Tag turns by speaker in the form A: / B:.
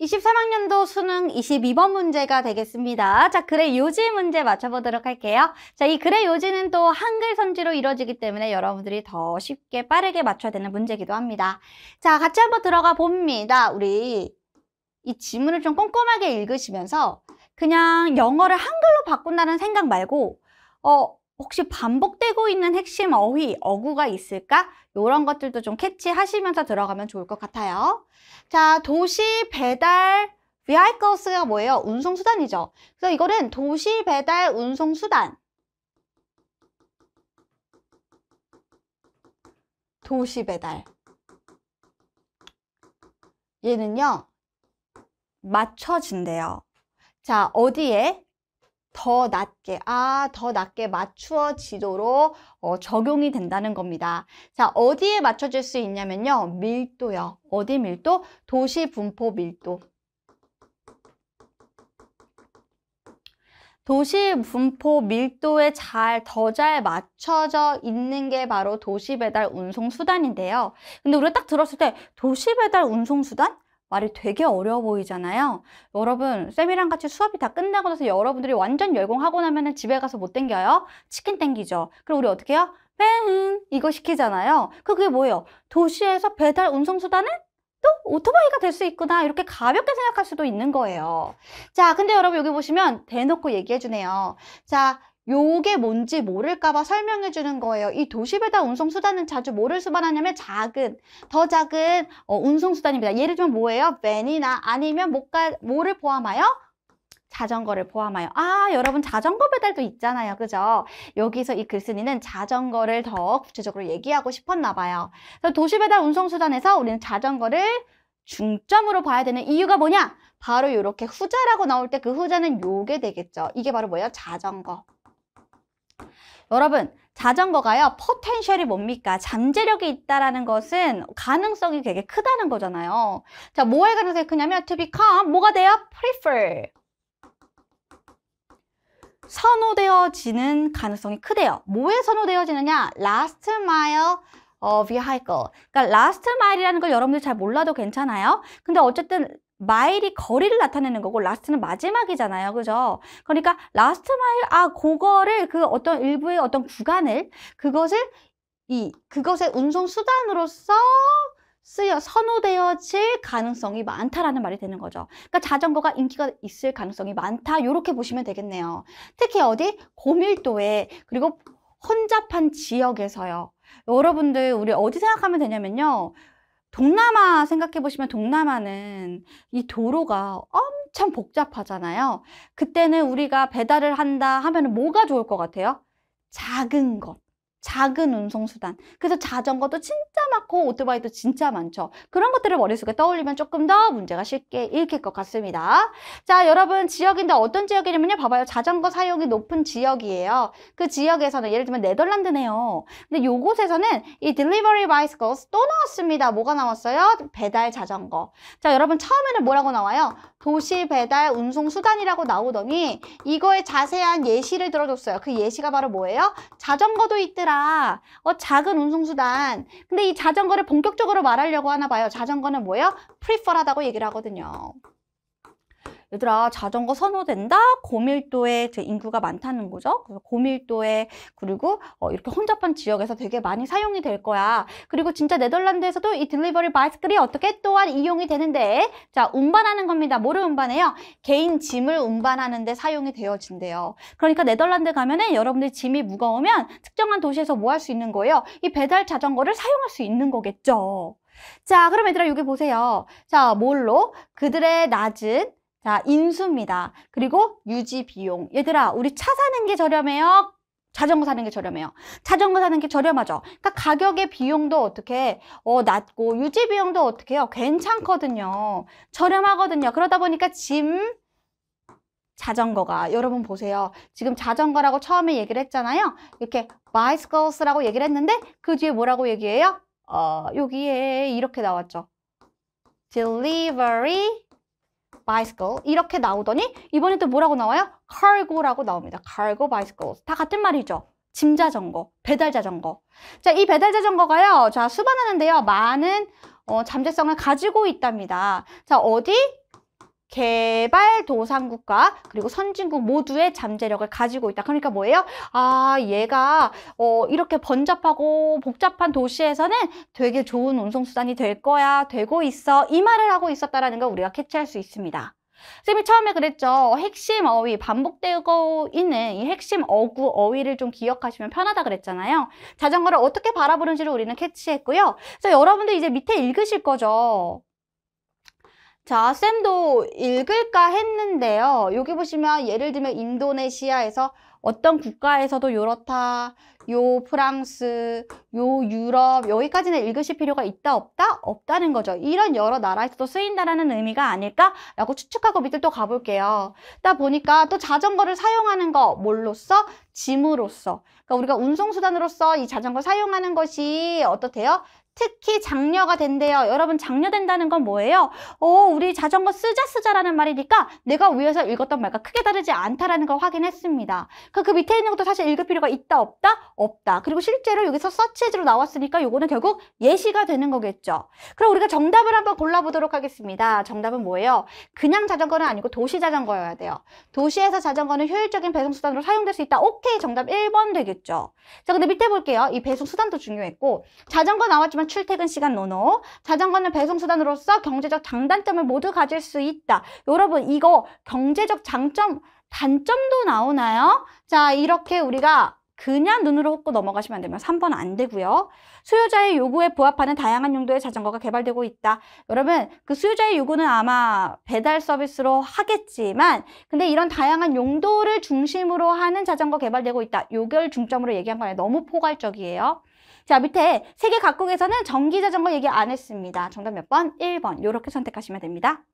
A: 23학년도 수능 22번 문제가 되겠습니다. 자, 글의 요지 문제 맞춰보도록 할게요. 자, 이 글의 요지는 또 한글 선지로 이루어지기 때문에 여러분들이 더 쉽게 빠르게 맞춰야 되는 문제이기도 합니다. 자, 같이 한번 들어가 봅니다. 우리 이 지문을 좀 꼼꼼하게 읽으시면서 그냥 영어를 한글로 바꾼다는 생각 말고 어, 혹시 반복되고 있는 핵심 어휘, 어구가 있을까? 이런 것들도 좀 캐치하시면서 들어가면 좋을 것 같아요. 자, 도시, 배달, vehicles가 뭐예요? 운송수단이죠. 그래서 이거는 도시, 배달, 운송수단. 도시, 배달. 얘는요, 맞춰진대요. 자, 어디에? 더 낮게, 아, 더 낮게 맞추어지도록 어, 적용이 된다는 겁니다. 자, 어디에 맞춰질 수 있냐면요. 밀도요. 어디 밀도? 도시 분포 밀도. 도시 분포 밀도에 잘 더 잘 맞춰져 있는 게 바로 도시 배달 운송 수단인데요. 근데 우리가 딱 들었을 때 도시 배달 운송 수단? 말이 되게 어려워 보이잖아요. 여러분 쌤이랑 같이 수업이 다 끝나고 나서 여러분들이 완전 열공하고 나면 은 집에 가서 못 뭐 땡겨요? 치킨 땡기죠. 그럼 우리 어떻게 해요? 뺑 이거 시키잖아요. 그 그게 뭐예요? 도시에서 배달 운송수단은 또 오토바이가 될 수 있구나 이렇게 가볍게 생각할 수도 있는 거예요. 자 근데 여러분 여기 보시면 대놓고 얘기해 주네요. 자 요게 뭔지 모를까봐 설명해 주는 거예요. 이 도시배달 운송수단은 자주 뭐를 수반하냐면 작은, 더 작은 어, 운송수단입니다. 예를 들면 뭐예요? 밴이나 아니면 뭐가, 뭐를 포함하여? 자전거를 포함하여 아 여러분 자전거 배달도 있잖아요 그죠 여기서 이 글쓴이는 자전거를 더 구체적으로 얘기하고 싶었나 봐요 도시배달 운송수단에서 우리는 자전거를 중점으로 봐야 되는 이유가 뭐냐 바로 이렇게 후자라고 나올 때 그 후자는 요게 되겠죠 이게 바로 뭐예요 자전거 여러분 자전거가요 포텐셜이 뭡니까 잠재력이 있다라는 것은 가능성이 되게 크다는 거잖아요 자뭐할 가능성이 크냐면 to become 뭐가 돼요 prefer 선호되어지는 가능성이 크대요 뭐에 선호되어지느냐 last mile 어, vehicle. 그러니까 last mile이라는 걸 여러분들 잘 몰라도 괜찮아요. 근데 어쨌든 마일이 거리를 나타내는 거고 라스트는 마지막이잖아요. 그죠? 그러니까 라스트 마일 아 그거를 그 어떤 일부의 어떤 구간을 그것을 이 그것의 운송 수단으로서 쓰여 선호되어질 가능성이 많다라는 말이 되는 거죠. 그러니까 자전거가 인기가 있을 가능성이 많다. 이렇게 보시면 되겠네요. 특히 어디 고밀도에 그리고 혼잡한 지역에서요. 여러분들 우리 어디 생각하면 되냐면요. 동남아 생각해 보시면 동남아는 이 도로가 엄청 복잡하잖아요. 그때는 우리가 배달을 한다 하면 뭐가 좋을 것 같아요? 작은 것. 작은 운송수단. 그래서 자전거도 진짜 많고 오토바이도 진짜 많죠. 그런 것들을 머릿속에 떠올리면 조금 더 문제가 쉽게 읽힐 것 같습니다. 자, 여러분 지역인데 어떤 지역이냐면요. 봐봐요. 자전거 사용이 높은 지역이에요. 그 지역에서는 예를 들면 네덜란드네요. 근데 요곳에서는 이 delivery bicycles 또 나왔습니다. 뭐가 나왔어요? 배달 자전거. 자, 여러분 처음에는 뭐라고 나와요? 도시 배달 운송 수단이라고 나오더니 이거에 자세한 예시를 들어줬어요. 그 예시가 바로 뭐예요? 자전거도 있더라. 해라. 아, 어, 작은 운송수단. 근데 이 자전거를 본격적으로 말하려고 하나 봐요. 자전거는 뭐예요? 프리퍼라다고 얘기를 하거든요. 얘들아 자전거 선호된다 고밀도의 인구가 많다는 거죠 그래서 고밀도에 그리고 어, 이렇게 혼잡한 지역에서 되게 많이 사용이 될 거야 그리고 진짜 네덜란드에서도 이 딜리버리 바이스클이 어떻게 또한 이용이 되는데 자 운반하는 겁니다 뭐를 운반해요 개인 짐을 운반하는 데 사용이 되어진대요 그러니까 네덜란드 가면은 여러분들 짐이 무거우면 특정한 도시에서 뭐 할 수 있는 거예요 이 배달 자전거를 사용할 수 있는 거겠죠 자, 그럼 얘들아 여기 보세요. 자, 뭘로? 그들의 낮은 자, 인수입니다. 그리고 유지 비용. 얘들아, 우리 차 사는 게 저렴해요? 자전거 사는 게 저렴해요. 자전거 사는 게 저렴하죠. 그러니까 가격의 비용도 어떻게 어, 낮고 유지 비용도 어떻게 해요? 괜찮거든요. 저렴하거든요. 그러다 보니까 짐 자전거가 여러분 보세요. 지금 자전거라고 처음에 얘기를 했잖아요. 이렇게 bicycles라고 얘기를 했는데 그 뒤에 뭐라고 얘기해요? 어, 여기에 이렇게 나왔죠. delivery bicycle 이렇게 나오더니 이번에 또 뭐라고 나와요? cargo라고 나옵니다. cargo bicycles 다 같은 말이죠. 짐 자전거, 배달 자전거. 자, 이 배달 자전거가요. 자, 수반하는데요. 많은 어, 잠재성을 가지고 있답니다. 자, 어디? 개발도상국과 그리고 선진국 모두의 잠재력을 가지고 있다. 그러니까 뭐예요? 아, 얘가 어, 이렇게 번잡하고 복잡한 도시에서는 되게 좋은 운송수단이 될 거야, 되고 있어. 이 말을 하고 있었다라는 걸 우리가 캐치할 수 있습니다. 쌤이 처음에 그랬죠. 핵심 어휘, 반복되고 있는 이 핵심 어구, 어휘를 좀 기억하시면 편하다 그랬잖아요. 자전거를 어떻게 바라보는지를 우리는 캐치했고요. 그래서 여러분들 이제 밑에 읽으실 거죠. 자, 쌤도 읽을까 했는데요. 여기 보시면 예를 들면 인도네시아에서 어떤 국가에서도 요렇다, 요 프랑스, 요 유럽 여기까지는 읽으실 필요가 있다 없다? 없다는 거죠. 이런 여러 나라에서도 쓰인다라는 의미가 아닐까라고 추측하고 밑을 또 가볼게요. 딱 보니까 또 자전거를 사용하는 거 뭘로써? 짐으로써. 그러니까 우리가 운송수단으로써이 자전거 사용하는 것이 어떻대요? 특히 장녀가 된대요. 여러분 장녀 된다는 건 뭐예요? 오, 어, 우리 자전거 쓰자 쓰자라는 말이니까 내가 위에서 읽었던 말과 크게 다르지 않다라는 걸 확인했습니다. 그, 그 밑에 있는 것도 사실 읽을 필요가 있다 없다? 없다. 그리고 실제로 여기서 서치해로 나왔으니까 이거는 결국 예시가 되는 거겠죠. 그럼 우리가 정답을 한번 골라보도록 하겠습니다. 정답은 뭐예요? 그냥 자전거는 아니고 도시 자전거여야 돼요. 도시에서 자전거는 효율적인 배송수단으로 사용될 수 있다. 오케이 정답 1번 되겠죠. 자 근데 밑에 볼게요. 이 배송수단도 중요했고 자전거 나왔지만 자전거 출퇴근 시간 노노 자전거는 배송수단으로서 경제적 장단점을 모두 가질 수 있다 여러분 이거 경제적 장점 단점도 나오나요? 자 이렇게 우리가 그냥 눈으로 훑고 넘어가시면 안 되면 3번 안 되고요. 수요자의 요구에 부합하는 다양한 용도의 자전거가 개발되고 있다. 여러분 그 수요자의 요구는 아마 배달 서비스로 하겠지만 근데 이런 다양한 용도를 중심으로 하는 자전거 개발되고 있다. 요결 중점으로 얘기한 거에 너무 포괄적이에요. 자, 밑에 세계 각국에서는 전기자전거 얘기 안 했습니다. 정답 몇 번? 1번. 이렇게 선택하시면 됩니다.